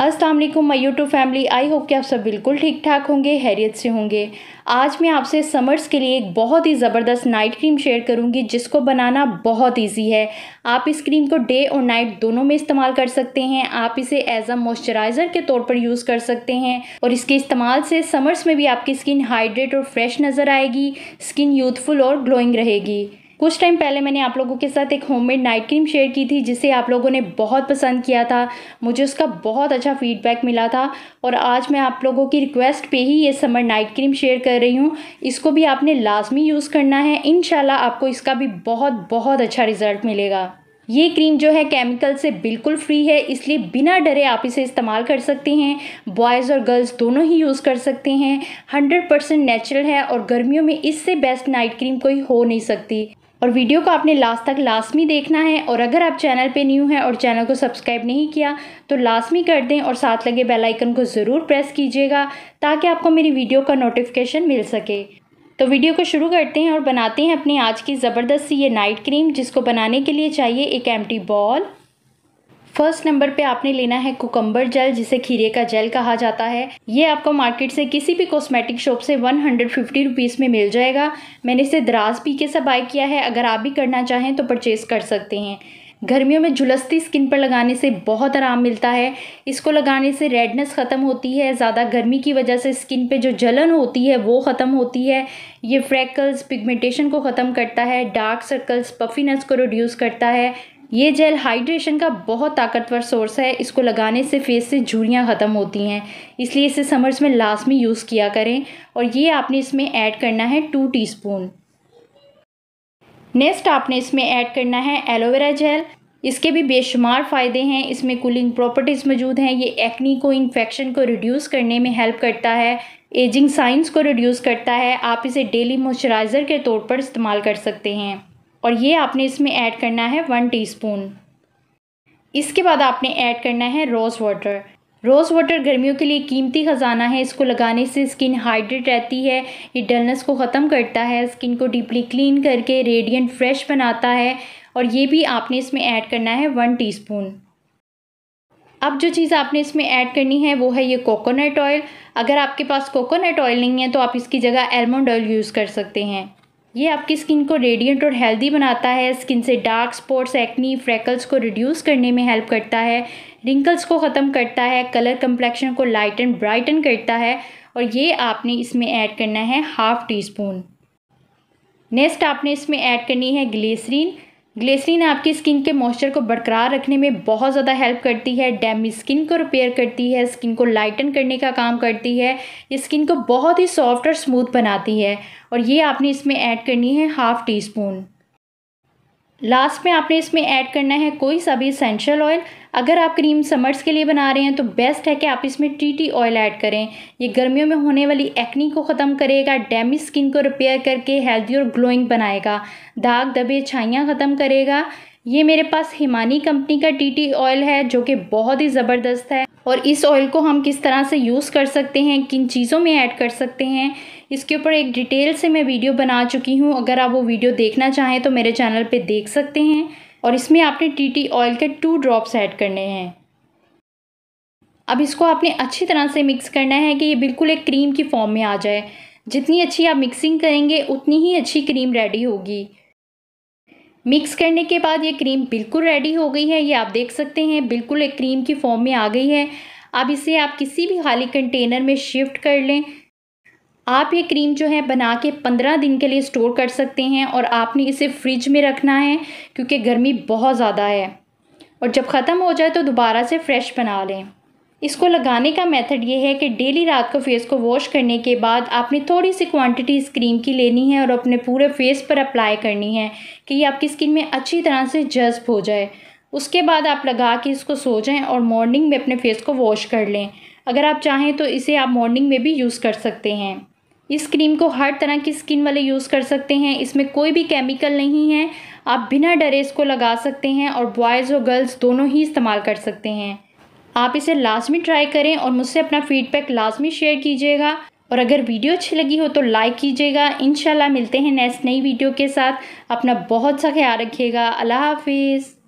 अस्सलाम वालेकुम my YouTube family I hope कि आप सब बिल्कुल ठीक ठाक होंगे हैरियत से होंगे आज मैं आपसे समर्स के लिए एक बहुत ही ज़बरदस्त नाइट क्रीम शेयर करूंगी जिसको बनाना बहुत इजी है आप इस क्रीम को डे और नाइट दोनों में इस्तेमाल कर सकते हैं आप इसे एज अ मॉइस्चराइज़र के तौर पर यूज़ कर सकते हैं और इसके इस्तेमाल से समर्स में भी आपकी स्किन हाइड्रेट और फ्रेश नज़र आएगी स्किन यूथफुल और ग्लोइंग रहेगी कुछ टाइम पहले मैंने आप लोगों के साथ एक होममेड नाइट क्रीम शेयर की थी जिसे आप लोगों ने बहुत पसंद किया था मुझे उसका बहुत अच्छा फीडबैक मिला था और आज मैं आप लोगों की रिक्वेस्ट पे ही ये समर नाइट क्रीम शेयर कर रही हूँ इसको भी आपने लाजमी यूज़ करना है इन आपको इसका भी बहुत बहुत अच्छा रिज़ल्ट मिलेगा ये क्रीम जो है केमिकल से बिल्कुल फ्री है इसलिए बिना डरे आप इसे इस्तेमाल कर सकते हैं बॉयज़ और गर्ल्स दोनों ही यूज़ कर सकते हैं 100% नेचुरल है और गर्मियों में इससे बेस्ट नाइट क्रीम कोई हो नहीं सकती और वीडियो को आपने लास्ट तक लाजमी देखना है और अगर आप चैनल पे न्यू हैं और चैनल को सब्सक्राइब नहीं किया तो लाजमी कर दें और साथ लगे बेल आइकन को ज़रूर प्रेस कीजिएगा ताकि आपको मेरी वीडियो का नोटिफिकेशन मिल सके तो वीडियो को शुरू करते हैं और बनाते हैं अपनी आज की ज़बरदस्त ये नाइट क्रीम जिसको बनाने के लिए चाहिए एक एम बॉल फर्स्ट नंबर पे आपने लेना है कुकम्बर जेल जिसे खीरे का जेल कहा जाता है ये आपको मार्केट से किसी भी कॉस्मेटिक शॉप से वन हंड्रेड फिफ्टी रुपीज़ में मिल जाएगा मैंने इसे दराज पी के से बाय किया है अगर आप भी करना चाहें तो परचेज़ कर सकते हैं गर्मियों में झुलसती स्किन पर लगाने से बहुत आराम मिलता है इसको लगाने से रेडनेस ख़त्म होती है ज़्यादा गर्मी की वजह से स्किन पे जो जलन होती है वो ख़त्म होती है ये फ्रैकल्स पिगमेंटेशन को ख़त्म करता है डार्क सर्कल्स पफीनेस को रिड्यूस करता है ये जेल हाइड्रेशन का बहुत ताकतवर सोर्स है इसको लगाने से फेस से झुरियाँ ख़त्म होती हैं इसलिए इसे समर्स में लास्ट में यूज़ किया करें और ये आपने इसमें ऐड करना है टू टीस्पून नेक्स्ट आपने इसमें ऐड करना है एलोवेरा जेल इसके भी बेशुमार फ़ायदे हैं इसमें कूलिंग प्रॉपर्टीज़ मौजूद हैं ये एक्नी को इन्फेक्शन को रिड्यूस करने में हेल्प करता है एजिंग साइंस को रिड्यूस करता है आप इसे डेली मॉइस्चराइज़र के तौर पर इस्तेमाल कर सकते हैं और ये आपने इसमें ऐड करना है वन टीस्पून इसके बाद आपने ऐड करना है रोज़ वाटर रोज़ वाटर गर्मियों के लिए कीमती ख़जाना है इसको लगाने से स्किन हाइड्रेट रहती है ये डलनेस को ख़त्म करता है स्किन को डीपली क्लीन करके रेडियंट फ्रेश बनाता है और ये भी आपने इसमें ऐड करना है वन टी अब जो चीज़ आपने इसमें ऐड करनी है वो है ये कोकोनट ऑयल अगर आपके पास कोकोनट ऑयल नहीं है तो आप इसकी जगह एलमंड ऑयल यूज़ कर सकते हैं ये आपकी स्किन को रेडिएंट और हेल्दी बनाता है स्किन से डार्क स्पॉट्स एक्नी फ्रैकल्स को रिड्यूस करने में हेल्प करता है रिंकल्स को ख़त्म करता है कलर कम्प्लेक्शन को लाइट एंड ब्राइटन करता है और ये आपने इसमें ऐड करना है हाफ़ टी स्पून नेक्स्ट आपने इसमें ऐड करनी है ग्लिसरीन ग्लेसरीन आपकी स्किन के मॉइस्चर को बरकरार रखने में बहुत ज़्यादा हेल्प करती है डैमेज स्किन को रिपेयर करती है स्किन को लाइटन करने का काम करती है ये स्किन को बहुत ही सॉफ्ट और स्मूथ बनाती है और ये आपने इसमें ऐड करनी है हाफ़ टी स्पून लास्ट में आपने इसमें ऐड करना है कोई सा भी इसेंशियल ऑयल अगर आप क्रीम समर्स के लिए बना रहे हैं तो बेस्ट है कि आप इसमें टी टी ऑयल ऐड करें ये गर्मियों में होने वाली एक्नी को ख़त्म करेगा डैमेज स्किन को रिपेयर करके हेल्दी और ग्लोइंग बनाएगा दाग दबे छाइयाँ ख़त्म करेगा ये मेरे पास हिमानी कंपनी का टी टी ऑयल है जो कि बहुत ही ज़बरदस्त है और इस ऑयल को हम किस तरह से यूज़ कर सकते हैं किन चीज़ों में ऐड कर सकते हैं इसके ऊपर एक डिटेल से मैं वीडियो बना चुकी हूँ अगर आप वो वीडियो देखना चाहें तो मेरे चैनल पर देख सकते हैं और इसमें आपने टी टी ऑयल के टू ड्रॉप्स ऐड करने हैं अब इसको आपने अच्छी तरह से मिक्स करना है कि ये बिल्कुल एक क्रीम की फॉर्म में आ जाए जितनी अच्छी आप मिक्सिंग करेंगे उतनी ही अच्छी क्रीम रेडी होगी मिक्स करने के बाद ये क्रीम बिल्कुल रेडी हो गई है ये आप देख सकते हैं बिल्कुल एक क्रीम की फॉर्म में आ गई है अब इसे आप किसी भी खाली कंटेनर में शिफ्ट कर लें आप ये क्रीम जो है बना के पंद्रह दिन के लिए स्टोर कर सकते हैं और आपने इसे फ्रिज में रखना है क्योंकि गर्मी बहुत ज़्यादा है और जब ख़त्म हो जाए तो दोबारा से फ्रेश बना लें इसको लगाने का मेथड ये है कि डेली रात को फेस को वॉश करने के बाद आपने थोड़ी सी क्वांटिटी इस क्रीम की लेनी है और अपने पूरे फेस पर अप्लाई करनी है कि ये आपकी स्किन में अच्छी तरह से जज्ब हो जाए उसके बाद आप लगा के इसको सो जाएं और मॉर्निंग में अपने फेस को वॉश कर लें अगर आप चाहें तो इसे आप मॉर्निंग में भी यूज़ कर सकते हैं इस क्रीम को हर तरह की स्किन वाले यूज़ कर सकते हैं इसमें कोई भी केमिकल नहीं है आप बिना डरे इसको लगा सकते हैं और बॉयज़ और गर्ल्स दोनों ही इस्तेमाल कर सकते हैं आप इसे लाजमी ट्राई करें और मुझसे अपना फ़ीडबैक लाजमी शेयर कीजिएगा और अगर वीडियो अच्छी लगी हो तो लाइक कीजिएगा इन मिलते हैं नेक्स्ट नई वीडियो के साथ अपना बहुत सा ख्याल रखिएगा अल्लाह हाफिज़